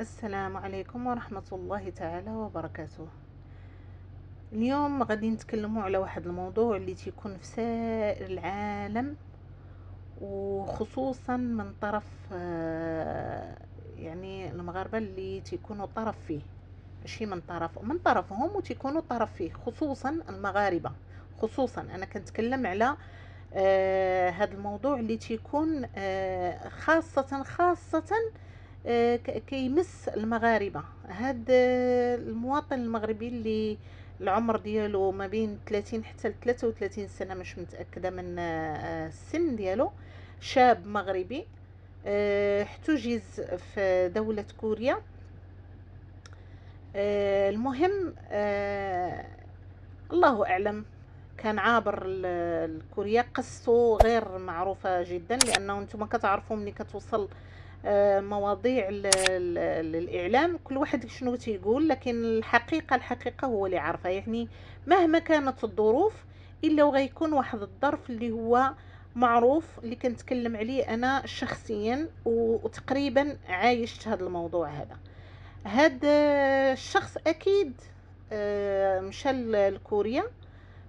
السلام عليكم ورحمة الله تعالى وبركاته اليوم غادي نتكلموا على واحد الموضوع اللي تيكون في سائر العالم وخصوصا من طرف آه، يعني المغاربة اللي تيكونوا طرف فيه ماشي من طرف من طرفهم وتيكونوا طرف فيه خصوصا المغاربة خصوصا انا كنتكلم على آه هذا الموضوع اللي تيكون آه خاصة خاصة آه آه، كيمس المغاربه هاد آه، المواطن المغربي اللي العمر ديالو ما بين 30 حتى ل 33 سنه مش متاكده من آه، السن ديالو شاب مغربي احتجز في دوله كوريا المهم الله اعلم كان عابر لكوريا قصته غير معروفه جدا لانه انتم كتعرفوا ملي كتوصل آه، مواضيع الاعلام كل واحد شنو تيقول لكن الحقيقه الحقيقه هو اللي عارفها يعني مهما كانت الظروف الا وغيكون واحد الظرف اللي هو معروف اللي كنتكلم عليه انا شخصيا وتقريبا عايشت هذا الموضوع هذا هاد الشخص اكيد آه، مشى لكوريا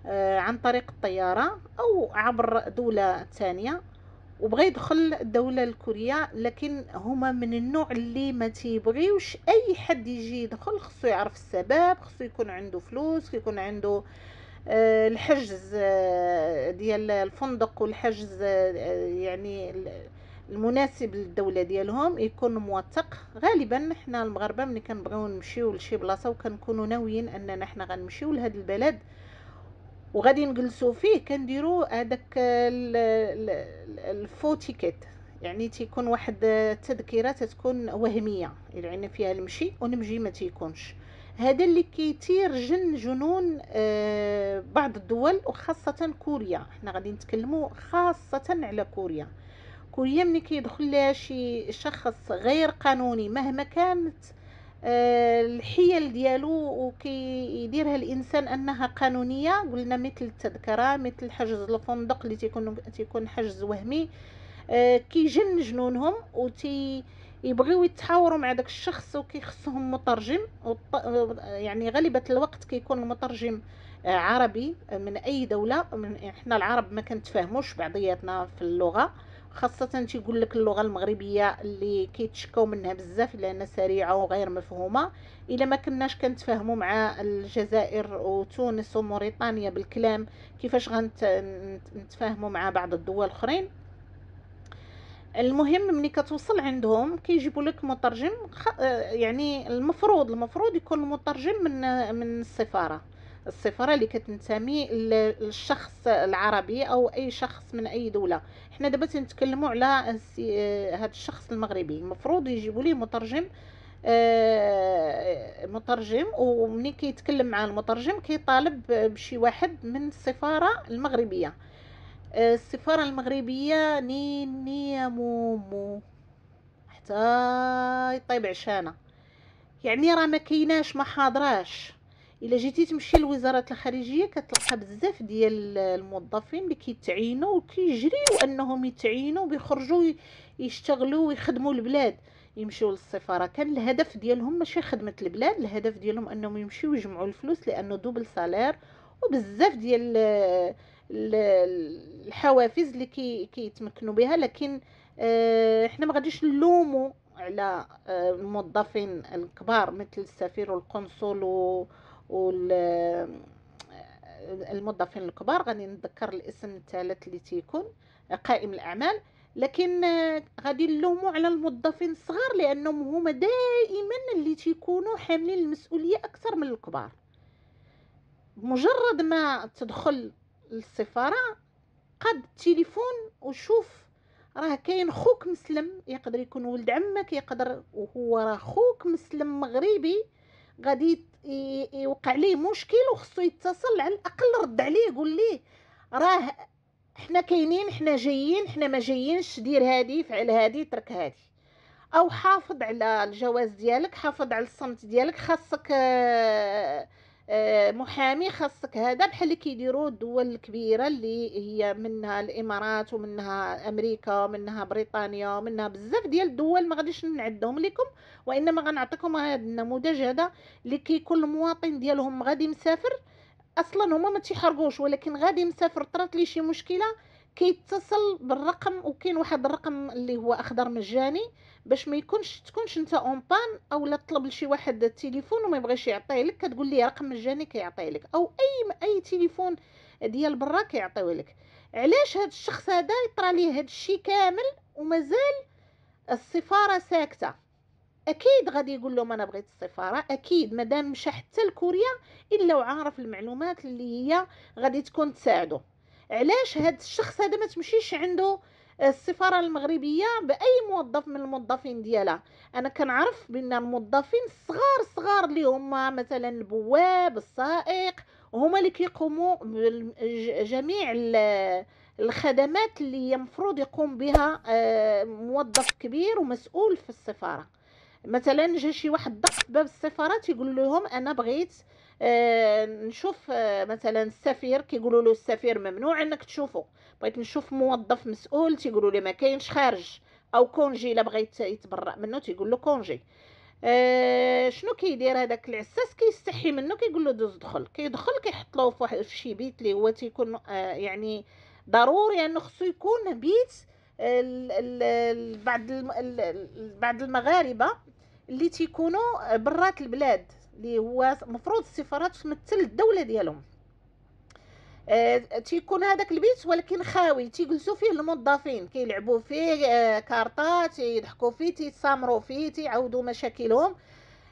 آه، عن طريق الطياره او عبر دوله ثانيه وبغى يدخل الدولة الكورية لكن هما من النوع اللي ما تيبغيوش اي حد يجي يدخل خصو يعرف السبب خصو يكون عنده فلوس يكون عنده آه، الحجز آه، ديال الفندق والحجز آه، يعني المناسب للدوله ديالهم يكون موثق غالبا حنا المغاربه ملي كنبغيو نمشيو لشي بلاصه وكنكونوا ناويين اننا حنا غنمشيو لهاد البلد وغادي نجلسوا فيه كنديروا هذاك الفوتيكيت يعني تيكون واحد التذكره تتكون وهميه لان يعني فيها المشي ونمشي ما تيكونش هذا اللي كيثير جن جنون آه، بعض الدول وخاصه كوريا حنا غادي نتكلموا خاصه على كوريا كوريا ملي كيدخل لها شي شخص غير قانوني مهما كانت آه، الحيل ديالو وكيديرها الانسان انها قانونيه قلنا مثل التذكره مثل حجز الفندق اللي تيكون تيكون حجز وهمي آه، كيجن جنونهم وتي يبغيو يتحاوروا مع داك الشخص وكيخصهم مترجم يعني غالبه الوقت كيكون المترجم آه، عربي من اي دوله من احنا العرب ما كنتفاهموش بعضياتنا في اللغه خاصه تيقول لك اللغه المغربيه اللي كيتشكاو منها بزاف لانها سريعه وغير مفهومه الا ما كناش كنتفاهموا مع الجزائر وتونس وموريطانيا بالكلام كيفاش غنتفاهموا مع بعض الدول الاخرين المهم ملي كتوصل عندهم كيجيبوا لك مترجم خ... يعني المفروض المفروض يكون المترجم من من السفاره السفاره اللي كتنتمي للشخص العربي او اي شخص من اي دوله حنا دابا تنتكلموا على هذا آه، الشخص المغربي المفروض يجيبوا ليه مترجم آه، مترجم ومني كيتكلم مع المترجم كيطالب بشي واحد من السفاره المغربيه آه، السفاره المغربيه نيني يا مومو حتى يطيب عشانه يعني راه ما كيناش ما حاضراش الا جيتي تمشي لوزاره الخارجيه كتلقى بزاف ديال الموظفين اللي كيتعينوا وكيجريو انهم يتعينوا ويخرجوا يشتغلوا ويخدموا البلاد يمشيو للسفاره كان الهدف ديالهم ماشي خدمه البلاد الهدف ديالهم انهم يمشيو يجمعوا الفلوس لانه دوبل سالير وبزاف ديال الحوافز اللي كي بها لكن آه، احنا ما غاديش نلوموا على آه، الموظفين الكبار مثل السفير والقنصل و وال الموظفين الكبار غادي نتذكر الاسم الثالث اللي تيكون قائم الاعمال لكن غادي نلومو على الموظفين الصغار لانهم هما دائما اللي تيكونوا حاملين المسؤوليه اكثر من الكبار مجرد ما تدخل للسفاره قد التليفون وشوف راه كاين خوك مسلم يقدر يكون ولد عمك يقدر وهو راه خوك مسلم مغربي غادي يوقع ليه مشكل وخصو يتصل على الاقل رد عليه يقول ليه راه حنا كاينين حنا جايين حنا ما جايينش دير هادي فعل هادي ترك هادي او حافظ على الجواز ديالك حافظ على الصمت ديالك خاصك آه آه، محامي خاصك هذا بحال اللي كيديروا الدول الكبيره اللي هي منها الامارات ومنها امريكا ومنها بريطانيا ومنها بزاف ديال الدول ما غاديش نعدهم لكم وانما غنعطيكم هذا النموذج هذا اللي كيكون المواطن ديالهم غادي مسافر اصلا هما ما تيحرقوش ولكن غادي مسافر طرات لي شي مشكله كيتصل بالرقم وكاين واحد الرقم اللي هو اخضر مجاني باش ما يكونش تكونش انت اون بان اولا طلب لشي واحد التليفون وما يبغيش يعطيه لك كتقول ليه رقم مجاني كيعطيه لك او اي اي تليفون ديال برا كيعطيو لك علاش هاد الشخص هذا يطرى ليه هاد الشيء كامل ومازال السفاره ساكته اكيد غادي يقول لهم انا بغيت السفاره اكيد مادام مشى حتى لكوريا الا وعارف المعلومات اللي هي غادي تكون تساعده علاش هاد الشخص هذا ما تمشيش عنده السفاره المغربيه باي موظف من الموظفين ديالها انا كنعرف بان الموظفين الصغار صغار اللي هما مثلا البواب السائق هما اللي كيقوموا بجميع الخدمات اللي هي مفروض يقوم بها آه، موظف كبير ومسؤول في السفاره مثلا جا شي واحد ضغط باب السفاره تيقول لهم انا بغيت آه نشوف آه مثلا السفير كيقولوا له السفير ممنوع انك تشوفه بغيت نشوف موظف مسؤول تيقولوا لي ما كاينش خارج او كونجي الا بغيت يتبرأ منه تيقول له كونجي آه شنو كيدير هذاك العساس كيستحي منه كيقول له دوز دخل كيدخل كيحط له في شي بيت اللي هو تيكون آه يعني ضروري انه يعني خصو يكون بيت بعض آه، بعض المغاربه اللي تيكونوا برات البلاد اللي هو مفروض السفارات تمثل الدوله ديالهم آه تيكون هذاك البيت ولكن خاوي تيجلسوا فيه الموظفين كيلعبوا فيه آه كارطات يضحكوا فيه تيتسامروا فيه تيعاودوا مشاكلهم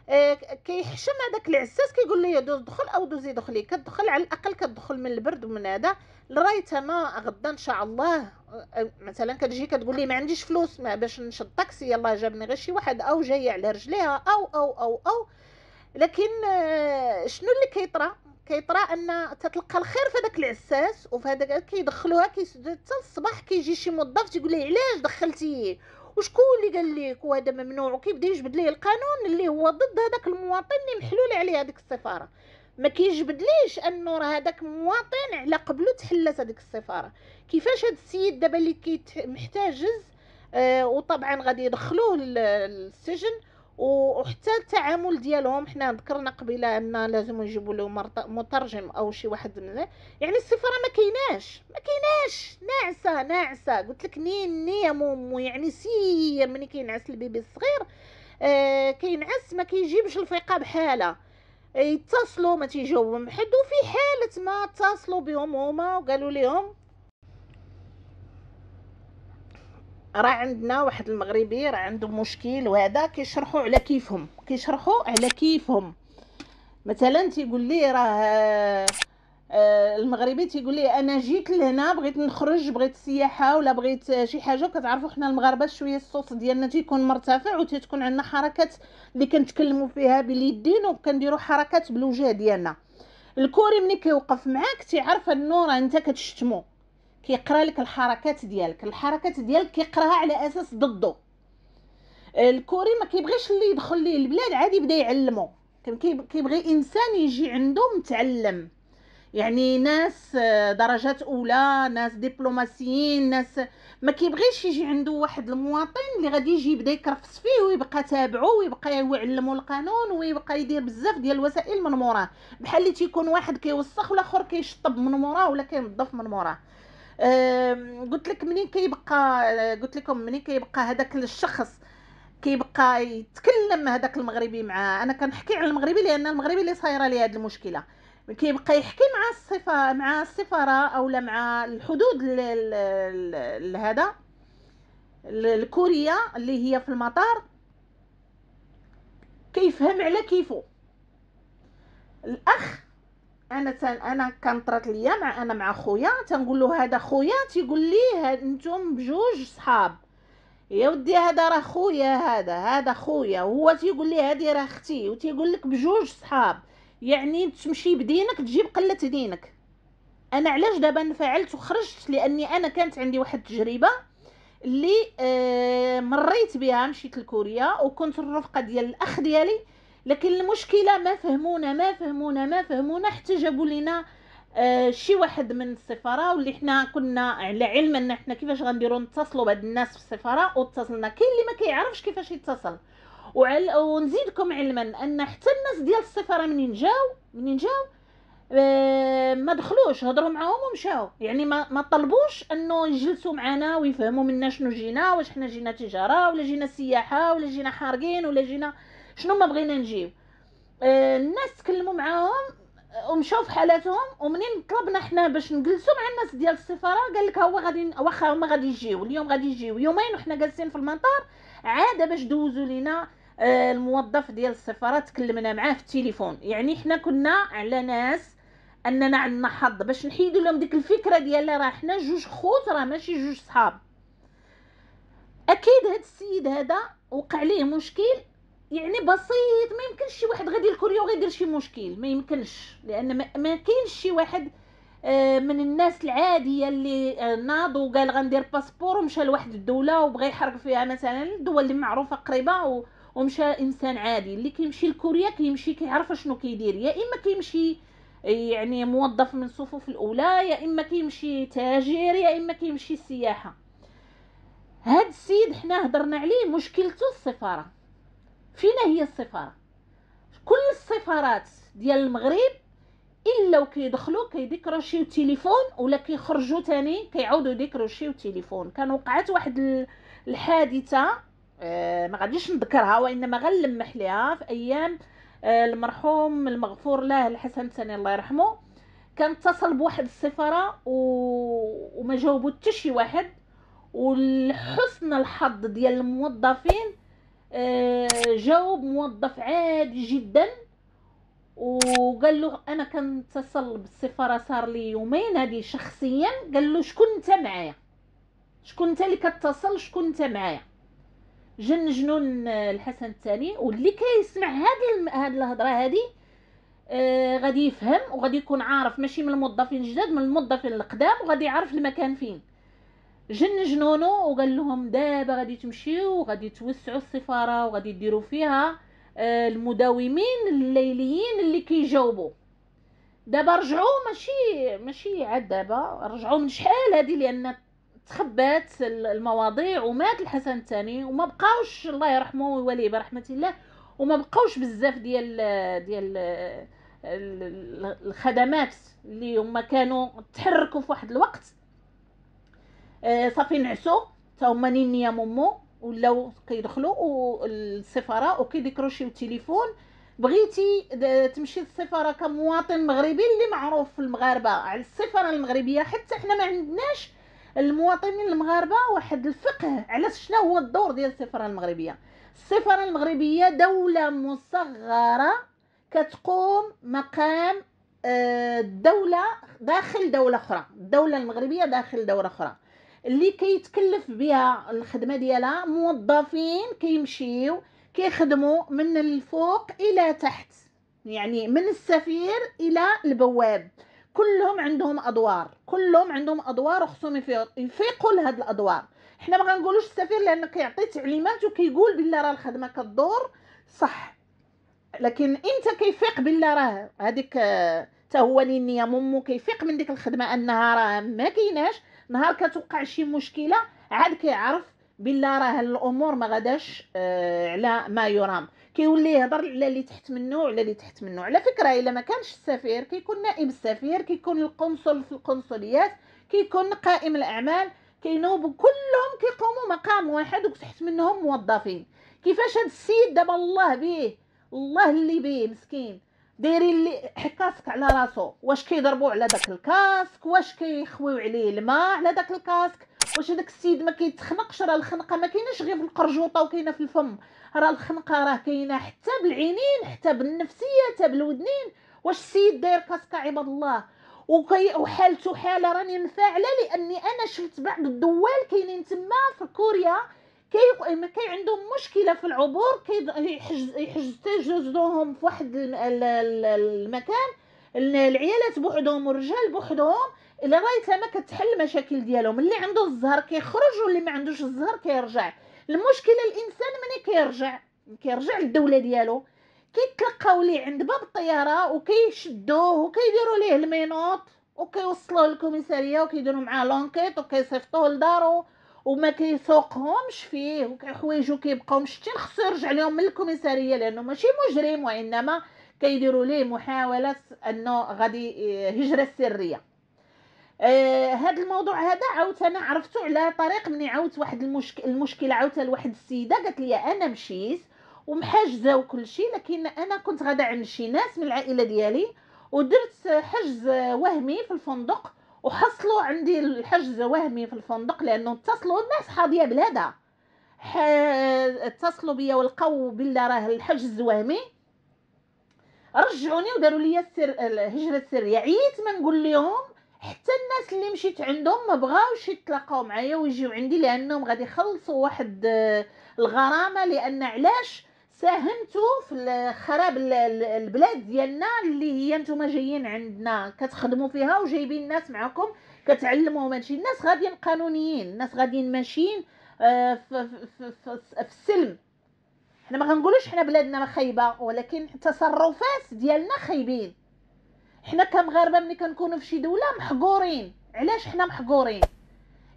آه، كيحشم هذاك العساس كيقول لي دوز دخل او دوزي دخلي إيه، كتدخل على الاقل كتدخل من البرد ومن هذا لرايت انا غدا ان شاء الله آه، آه، مثلا كتجي كتقول لي ما عنديش فلوس ما باش نشد طاكسي يلاه جابني غير شي واحد او جايه على رجليها او او او او لكن شنو اللي كيطرى كيطرى ان تتلقى الخير في هذاك العساس وفي هذاك كيدخلوها كيسدو حتى الصباح كيجي شي موظف تيقول ليه علاش دخلتيه وشكون اللي قال لك وهذا ممنوع وكيف بدا يجبد ليه القانون اللي هو ضد هذاك المواطن اللي محلول عليه هذيك السفاره ما كيجبدليش انه راه هذاك مواطن على قبله تحلت هذيك السفاره كيفاش هذا السيد دابا اللي محتاجز آه وطبعا غادي يدخلوه للسجن وحتى التعامل ديالهم حنا ذكرنا قبيله ان لازم نجيبوا لهم مترجم او شي واحد من يعني السفره ما كايناش ما كايناش ناعسه ناعسه قلت لك نين ني يا مومو يعني سير ملي كينعس البيبي الصغير آه كينعس ما كيجيبش الفيقه بحاله يتصلوا ما تيجاوبهم حد وفي حاله ما اتصلوا بهم هما وقالوا لهم راه عندنا واحد المغربي راه عنده مشكل وهذا كيشرحوا على كيفهم كيشرحوا على كيفهم مثلا تيقول لي راه آه، المغربي تيقول لي انا جيت لهنا بغيت نخرج بغيت سياحه ولا بغيت شي حاجه كتعرفوا حنا المغاربه شويه الصوت ديالنا تيكون مرتفع وتتكون عندنا حركات اللي كنتكلموا فيها باليدين وكنديروا حركات بالوجه ديالنا الكوري ملي كيوقف معاك تيعرف انه راه انت كتشتمو كيقرا لك الحركات ديالك الحركات ديالك كيقراها على اساس ضده الكوري ما كيبغيش اللي يدخل ليه البلاد عادي يبدا يعلمه كيبغي انسان يجي عنده متعلم يعني ناس آه، درجات اولى ناس دبلوماسيين ناس ما كيبغيش يجي عنده واحد المواطن اللي غادي يجي يبدا يكرفس فيه ويبقى تابعو ويبقى يعلمو القانون ويبقى يدير بزاف ديال الوسائل من موراه بحال اللي تيكون واحد كيوسخ اخر كيشطب من موراه ولا كينظف من موراه قلت لك منين كيبقى قلت لكم منين كيبقى هذاك الشخص كيبقى يتكلم هذاك المغربي مع انا كنحكي على المغربي لان المغربي اللي صايره ليه هذه المشكله كيبقى يحكي مع الصفه مع السفاره اولا مع الحدود لهذا الكورية اللي هي في المطار كيفهم على كيفو الاخ انا تن انا كنطرات ليا مع انا مع خويا تنقول له هذا خويا تيقول لي انتم بجوج صحاب يا ودي هذا راه خويا هذا هذا خويا هو تيقول لي هذه راه اختي وتيقول لك بجوج صحاب يعني تمشي بدينك تجيب قله دينك انا علاش دابا نفعلت وخرجت لاني انا كانت عندي واحد التجربه اللي آه، مريت بها مشيت لكوريا وكنت الرفقه ديال الاخ ديالي لكن المشكله ما فهمونا ما فهمونا ما فهمونا حتى جابوا لنا آه، شي واحد من السفاره واللي حنا كنا على علم ان حنا كيفاش غنديروا نتصلوا بهاد الناس في السفاره واتصلنا كاين اللي ما كيعرفش كيفاش يتصل وعل... ونزيدكم علما ان حتى الناس ديال السفاره منين جاو منين جاو آه، ما دخلوش هضروا معاهم ومشاو يعني ما ما طلبوش انه يجلسوا معنا ويفهموا منا شنو جينا واش حنا جينا تجاره ولا جينا سياحه ولا جينا حارقين ولا جينا شنو ما بغينا نجيب آه، الناس تكلموا معاهم آه، ومشاو في حالاتهم ومنين طلبنا حنا باش نجلسوا مع الناس ديال السفاره قال لك هو غادي واخا هما غادي يجيو اليوم غادي يجيو يومين وحنا جالسين في المطار عاد باش دوزوا لينا آه، الموظف ديال السفاره تكلمنا معاه في التليفون يعني حنا كنا على ناس اننا عندنا حظ باش نحيدوا لهم ديك الفكره ديال راه حنا جوج خوت راه ماشي جوج صحاب اكيد هاد السيد هذا وقع ليه مشكل يعني بسيط ما يمكنش شي واحد غادي الكوريو غيدير شي مشكل ما يمكنش لان ما كاينش شي واحد آه، من الناس العاديه اللي آه، ناض وقال غندير باسبور ومشى لواحد الدوله وبغى يحرك فيها مثلا الدول اللي معروفه قريبه ومشى انسان عادي اللي كيمشي لكوريا كيمشي كيعرف شنو كيدير يا اما كيمشي آه، يعني موظف من الصفوف الاولى يا اما كيمشي تاجر يا اما كيمشي سياحه هاد السيد حنا هضرنا عليه مشكلته السفاره فينا هي السفاره كل السفارات ديال المغرب الا كيذكروا كيديكروشيو تليفون ولا كيخرجوا تاني كيعاودوا يديكروشيو تليفون كان وقعت واحد الحادثه آه ما غاديش نذكرها وانما غنلمح ليها في ايام آه المرحوم المغفور له الحسن ثاني الله يرحمه كان اتصل بواحد السفاره و... وما جاوبو حتى شي واحد ولحسن الحظ ديال الموظفين آه، جاوب موظف عادي جدا وقال له انا كنتصل بالسفاره صار لي يومين هذه شخصيا قال له شكون انت معايا شكون انت اللي كتصل شكون انت معايا جن جنون آه، الحسن الثاني واللي كيسمع هذه هذه الهضره هذه آه غادي يفهم وغادي يكون عارف ماشي من الموظفين الجداد من الموظفين القدام وغادي يعرف المكان فين جن جنونو وقال لهم دابا غادي تمشيو وغادي توسعوا السفاره وغادي ديروا فيها آه، المداومين الليليين اللي كيجاوبوا دابا رجعوا ماشي ماشي عاد دابا رجعوا من شحال هذه لان تخبات المواضيع ومات الحسن الثاني وما بقاوش الله يرحمه ويوليه برحمه الله وما بقاوش بزاف ديال ديال آه، الخدمات اللي هما كانوا تحركوا في واحد الوقت صافي نعسو تاهما هما نينيا مومو ولاو كيدخلوا السفاره وكيذكروا شي تليفون بغيتي تمشي للسفاره كمواطن مغربي اللي معروف في المغاربه على السفاره المغربيه حتى حنا ما عندناش المواطنين المغاربه واحد الفقه على شنو هو الدور ديال السفاره المغربيه السفاره المغربيه دوله مصغره كتقوم مقام الدوله آه، داخل دوله اخرى الدوله المغربيه داخل دوله اخرى اللي كيتكلف بها الخدمه ديالها موظفين كيمشيو كيخدموا من الفوق الى تحت يعني من السفير الى البواب كلهم عندهم ادوار كلهم عندهم ادوار وخصهم يفيقوا لهاد الادوار حنا ما غنقولوش السفير لانه كيعطي تعليمات وكيقول بالله راه الخدمه كدور صح لكن انت كيفيق بالله راه هذيك حتى هو نيه ممو كيفيق من ديك الخدمه انها راه ما كايناش نهار كتوقع شي مشكله عاد كيعرف بلا راه الامور ما غداش آه على ما يرام كيولي يهضر على اللي تحت منه وعلى اللي تحت منه على فكره الا ما كانش السفير كيكون نائب السفير كيكون القنصل في القنصليات كيكون قائم الاعمال كينوب كلهم كيقوموا مقام واحد وتحت منهم موظفين كيفاش هاد السيد دابا الله بيه الله اللي بيه مسكين دايرين اللي حكاسك على راسو واش كيضربوا على داك الكاسك واش كيخويو عليه الماء على داك الكاسك واش داك السيد ما كيتخنقش راه الخنقه ما كايناش غير في القرجوطه وكاينه في الفم راه الخنقه راه كاينه حتى بالعينين حتى بالنفسيه حتى بالودنين واش السيد داير كاسكا عباد الله وكي وحالته حاله راني مفاعله لاني انا شفت بعض الدول كاينين تما في كوريا كي ما كي عندهم مشكله في العبور كي يحجز يحجزوهم في واحد المكان العيالات بوحدهم والرجال بوحدهم لغايه ما كتحل المشاكل ديالهم اللي عنده الزهر كيخرج واللي ما عندوش الزهر كيرجع المشكله الانسان ملي كيرجع كيرجع للدوله ديالو كيتلقاو ليه عند باب الطياره وكيشدوه وكيديروا ليه المينوط وكيوصلوه للكوميساريه وكيديروا معاه لونكيت وكيصيفطوه لدارو وما كيسوقهمش فيه وحوايجو كيبقاو مشتين خصو يرجع لهم من الكوميساريه لانه ماشي مجرم وانما كيديروا ليه محاوله انه غادي آه، هجره سريه آه هاد الموضوع هذا عاوت انا عرفتو على طريق مني عاوت واحد المشك... المشكله عاوتها لواحد السيده قالت لي انا مشيت ومحجزه وكل شيء لكن انا كنت غادا عند شي ناس من العائله ديالي ودرت حجز وهمي في الفندق وحصلوا عندي الحجز وهمي في الفندق لانه اتصلوا الناس حاضيه بلاده اتصلوا بيا ولقوا بلي راه الحجز وهمي رجعوني وداروا لي السر الهجره السريه عييت ما نقول لهم حتى الناس اللي مشيت عندهم ما بغاوش يتلاقاو معايا ويجيو عندي لانهم غادي يخلصوا واحد الغرامه لان علاش ساهمتوا في خراب البلاد ديالنا اللي هي نتوما جايين عندنا كتخدموا فيها وجايبين الناس معكم كتعلموهم هادشي الناس غاديين قانونيين الناس غاديين ماشيين في, في, في, في السلم حنا ما غنقولوش حنا بلادنا ما خايبه ولكن التصرفات ديالنا خايبين حنا كمغاربه ملي كنكونوا في شي دوله محقورين علاش حنا محقورين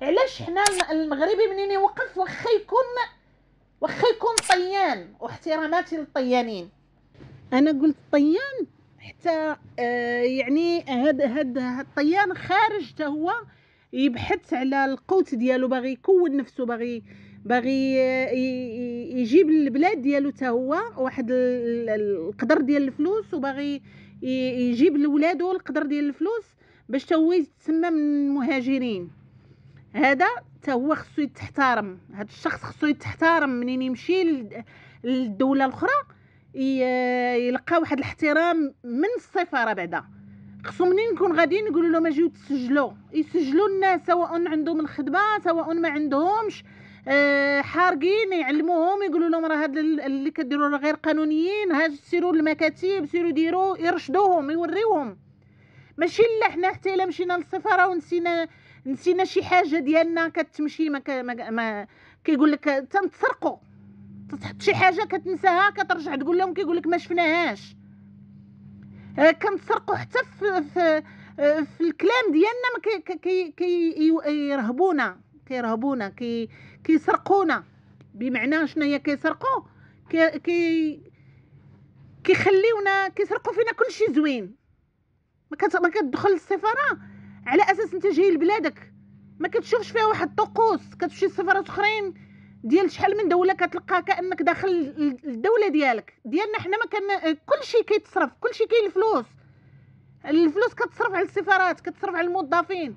علاش حنا المغربي منين يوقف واخا يكون واخا يكون طيان واحتراماتي للطيانين انا قلت طيان حتى آه، يعني هاد هاد الطيان خارج حتى هو يبحث على القوت ديالو باغي يكون نفسه باغي باغي آه، يجيب للبلاد ديالو حتى هو واحد القدر ديال الفلوس وباغي يجيب لولادو القدر ديال الفلوس باش تا هو يتسمى من المهاجرين هذا حتى هو خصو يتحترم هذا الشخص خصو يتحترم منين يمشي للدوله الاخرى يلقى واحد الاحترام من السفاره بعدا خصو منين نكون غاديين نقولوا لهم اجيو تسجلوا يسجلوا الناس سواء عندهم الخدمه سواء ما عندهمش أه حارقين يعلموهم يقولوا لهم راه هاد اللي كديروا راه غير قانونيين هاج سيروا للمكاتب سيروا ديروا يرشدوهم يوريوهم ماشي لا حنا حتى الا مشينا للسفاره ونسينا نسينا شي حاجه ديالنا كتمشي ما, ك... ما... ما... كيقول لك تنتسرقوا تحط شي حاجه كتنساها كترجع تقول لهم كيقول لك ما شفناهاش آه، كنتسرقوا حتى في, في في الكلام ديالنا ما كي كي كيرهبونا كي كيرهبونا كي كيسرقونا بمعنى شنو هي كيسرقوا كي كي كيخليونا كيسرقوا فينا كل شيء زوين ما كتدخل السفاره على اساس انت جاي لبلادك ما كتشوفش فيها واحد الطقوس كتمشي لسفرات اخرين ديال شحال من دوله كتلقى كانك داخل الدوله ديالك ديالنا حنا ما كان كلشي كيتصرف كلشي كاين الفلوس الفلوس كتصرف على السفارات كتصرف على الموظفين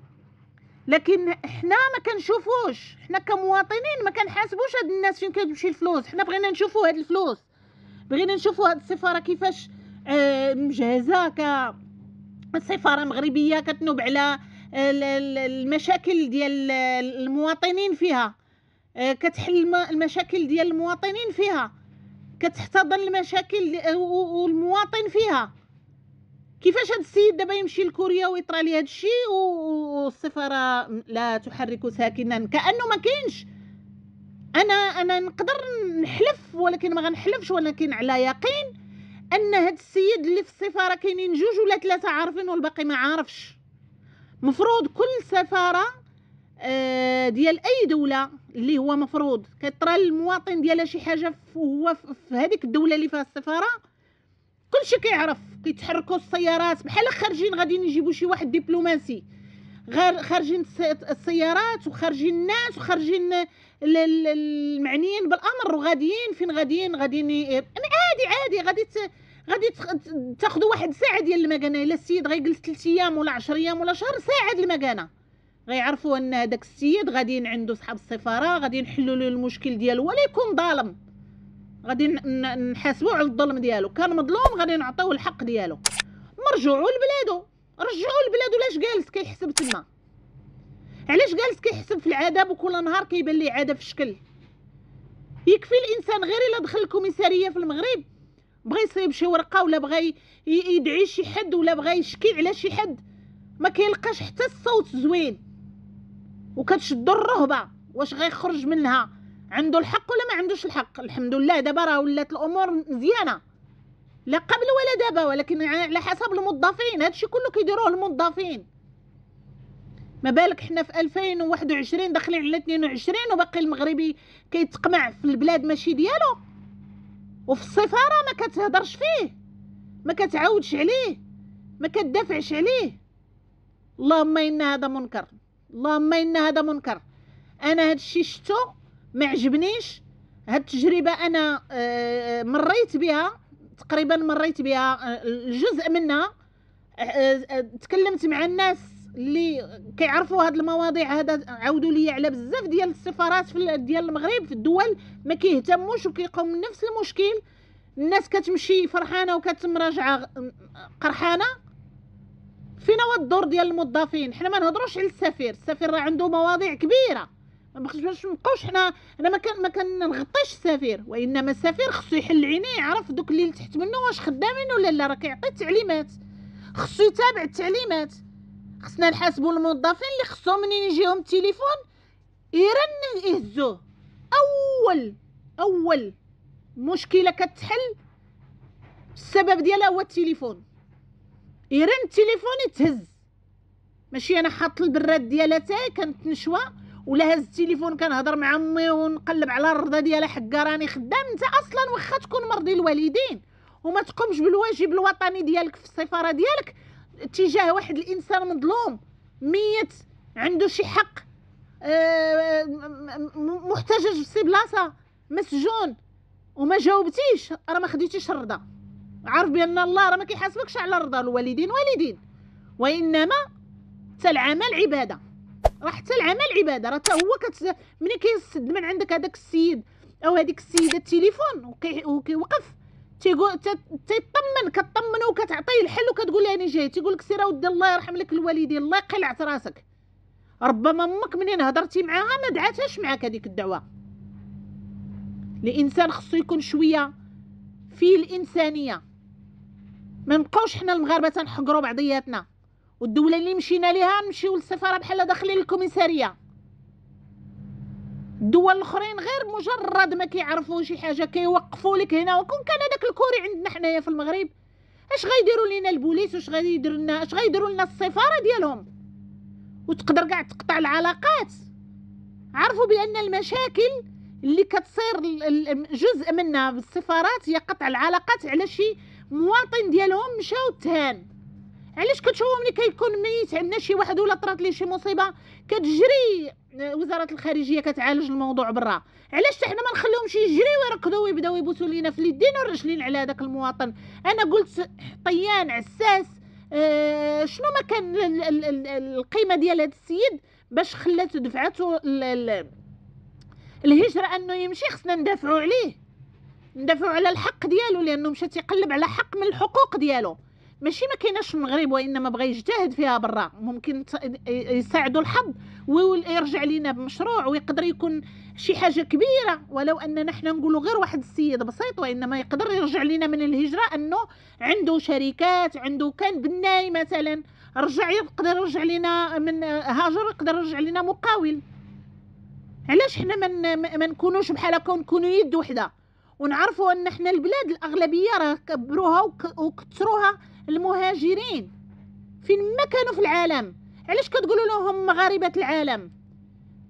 لكن حنا ما كنشوفوش حنا كمواطنين ما كنحاسبوش هاد الناس فين كتمشي الفلوس حنا بغينا نشوفو هاد الفلوس بغينا نشوفو هاد السفاره كيفاش آه، مجهزه كا السفاره المغربيه كتنوب على المشاكل ديال المواطنين فيها آه، كتحل المشاكل ديال المواطنين فيها كتحتضن المشاكل والمواطن فيها كيفاش هاد السيد دابا يمشي لكوريا ويطرى لي هاد الشيء والسفاره لا تحرك ساكنا كانه ما كاينش انا انا نقدر نحلف ولكن ما غنحلفش ولكن على يقين ان هاد السيد اللي في السفاره كاينين جوج ولا ثلاثه عارفين والباقي ما عارفش مفروض كل سفاره آه، ديال اي دوله اللي هو مفروض كيطرى المواطن ديالها شي حاجه وهو في هذيك الدوله اللي فيها السفاره كلشي كيعرف كيتحركوا السيارات بحال خارجين غادي يجيبوا شي واحد دبلوماسي غير خارجين السيارات وخارجين الناس وخارجين المعنيين بالامر وغاديين فين غاديين غاديين يعني عادي عادي غادي غادي تاخذوا واحد ساعه ديال المكانه الا السيد غيجلس 3 ايام ولا 10 ايام ولا شهر ساعه ديال المكانه غيعرفوا ان هذاك السيد غادي عنده صحاب السفاره غادي نحلوا له المشكل ديالو ولا يكون ظالم غادي نحاسبوه على الظلم ديالو كان مظلوم غادي نعطيوه الحق ديالو مرجوعو لبلادو رجعوا البلاد ولاش جالس كيحسب تما علاش جالس كيحسب في العذاب وكل نهار كيبان ليه عذاب في شكل يكفي الانسان غير الا دخل الكوميساريه في المغرب بغى يصيب شي ورقه ولا بغى يدعي شي حد ولا بغى يشكي على شي حد ما كيلقاش حتى الصوت زوين وكتشدو الرهبه واش غيخرج منها عنده الحق ولا ما عندوش الحق الحمد لله دابا راه ولات الامور مزيانه لا قبل ولا دابا ولكن على حسب الموظفين هادشي كله كيديروه الموظفين ما بالك حنا في 2021 داخلين على 22 وباقي المغربي كيتقمع في البلاد ماشي ديالو وفي السفاره ما كتهضرش فيه ما كتعاودش عليه ما كتدافعش عليه اللهم ان هذا منكر اللهم ان هذا منكر انا هذا الشيء شفتو ما عجبنيش هاد التجربه انا آه، آه، مريت بها تقريبا مريت بها الجزء آه، منها آه، آه، تكلمت مع الناس اللي كيعرفوا هاد المواضيع هذا عاودوا لي على بزاف ديال السفارات في ديال المغرب في الدول ما كيهتموش وكيلقاو من نفس المشكل الناس كتمشي فرحانه وكتم راجعه قرحانه فينا هو الدور ديال الموظفين حنا ما نهضروش على السفير السفير راه عنده مواضيع كبيره ما خصناش نبقاوش حنا انا ما كان ما كنغطيش السفير وانما السفير خصو يحل عينيه يعرف دوك اللي تحت منه واش خدامين ولا لا راه كيعطي التعليمات خصو يتابع التعليمات خصنا نحاسبوا الموظفين اللي خصهم منين يجيهم التليفون يرن يهزوه اول اول مشكله كتحل السبب ديالها هو التليفون يرن التليفون يتهز ماشي انا حاط البراد ديالها تاي كانت نشوه ولا هز التليفون كنهضر مع امي ونقلب على الرضا ديالها حكا راني خدام انت اصلا واخا تكون مرضي الوالدين وما تقومش بالواجب الوطني ديالك في السفاره ديالك تجاه واحد الانسان مظلوم ميت عنده شي حق آه، محتجج في سي بلاصه مسجون وما جاوبتيش راه ما خديتيش الرضا عارف بان الله راه ما كيحاسبكش على الرضا الوالدين والدين وانما حتى العمل عباده راه حتى العمل عباده راه حتى هو كت ملي كيسد من عندك هذاك السيد او هذيك السيده التليفون وكي... وكيوقف تيقول تيطمن كطمنه وكتعطيه الحل وكتقول له انا جاي تيقول لك سير اودي الله يرحم لك الوالدين الله يقلع راسك ربما امك منين هضرتي معاها ما دعاتهاش معاك هذيك الدعوه الانسان خصو يكون شويه في الانسانيه ما نبقاوش حنا المغاربه تنحقروا بعضياتنا والدوله اللي مشينا ليها نمشيو للسفاره بحال داخلين الكوميساريه الدول الاخرين غير مجرد ما كيعرفوا شي حاجه كيوقفوا لك هنا وكون كان هذاك الكوري عندنا حنايا في المغرب اش غيديروا لينا البوليس واش غيديروا لنا اش غيديروا لنا السفاره ديالهم وتقدر كاع تقطع العلاقات عرفوا بان المشاكل اللي كتصير جزء منها بالسفارات هي قطع العلاقات على شي مواطن ديالهم مشاو تهان علاش كتشوفوا ملي كيكون ميت عندنا شي واحد ولا طرات ليه شي مصيبه كتجري آه، وزاره الخارجيه كتعالج الموضوع برا علاش حنا ما نخليهمش يجريو ويركضوا ويبداو يبوسوا لينا في اليدين والرجلين على هذاك المواطن انا قلت طيان عساس آه شنو ما كان القيمه ديال هذا السيد باش خلاته دفعته الهجره انه يمشي خصنا ندافعوا عليه ندافعوا على الحق ديالو لانه مشى تيقلب على حق من الحقوق ديالو ماشي ما كايناش في المغرب وانما بغى يجتهد فيها برا ممكن يساعدوا الحظ ويرجع لينا بمشروع ويقدر يكون شي حاجه كبيره ولو اننا حنا نقولوا غير واحد السيد بسيط وانما يقدر يرجع لينا من الهجره انه عنده شركات عنده كان بناي مثلا رجع يقدر يرجع لينا من هاجر يقدر يرجع لينا مقاول علاش حنا ما نكونوش بحال هكا ونكونوا يد وحده ونعرفوا ان حنا البلاد الاغلبيه راه كبروها وكثروها المهاجرين فين ما كانوا في العالم علاش كتقولوا لهم مغاربه العالم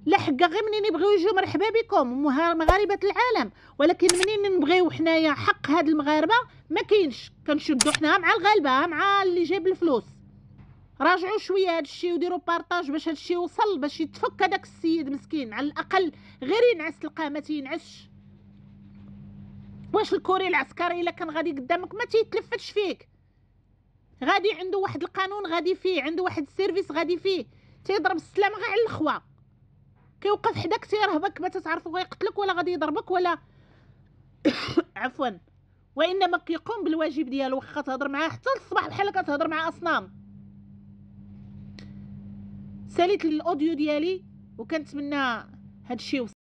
لا حقا غير منين يبغيو يجيو مرحبا بكم مغاربه العالم ولكن منين نبغيو حنايا حق هاد المغاربه ما كاينش كنشدو حنا مع الغالبه مع اللي جايب الفلوس راجعوا شويه هاد الشيء وديروا بارطاج باش هاد الشيء يوصل باش يتفك هذاك السيد مسكين على الاقل غير ينعس تلقاه ما تينعسش واش الكوري العسكري الا كان غادي قدامك ما تيتلفتش فيك غادي عنده واحد القانون غادي فيه عنده واحد السيرفيس غادي فيه تيضرب السلامه غير على الخوا كيوقف حداك تيرهبك ما تتعرفو غيقتلك ولا غادي يضربك ولا عفوا وانما كيقوم بالواجب ديالو واخا تهضر معاه حتى الصباح بحال كتهضر مع اصنام ساليت الاوديو ديالي وكنتمنى هادشي